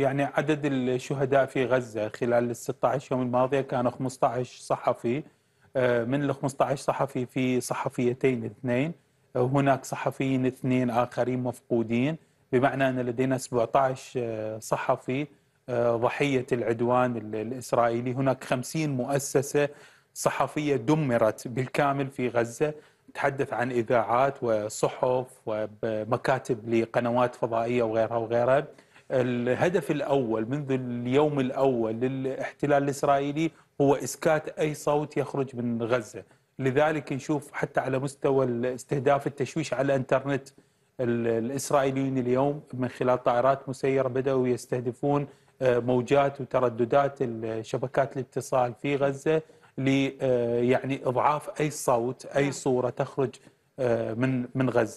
يعني عدد الشهداء في غزة خلال ال 16 يوم الماضية كان 15 صحفي آه، من ال 15 صحفي في صحفيتين اثنين هناك صحفيين اثنين آخرين مفقودين بمعنى أن لدينا 17 آه، صحفي آه، ضحية العدوان الإسرائيلي هناك 50 مؤسسة صحفية دمرت بالكامل في غزة تحدث عن إذاعات وصحف ومكاتب لقنوات فضائية وغيرها وغيرها الهدف الأول منذ اليوم الأول للاحتلال الإسرائيلي هو إسكات أي صوت يخرج من غزة لذلك نشوف حتى على مستوى الاستهداف التشويش على الانترنت الإسرائيليين اليوم من خلال طائرات مسيرة بدأوا يستهدفون آه، موجات وترددات شبكات الاتصال في غزة لي آه، يعني إضعاف أي صوت أي نعم. صورة تخرج آه، من من غزة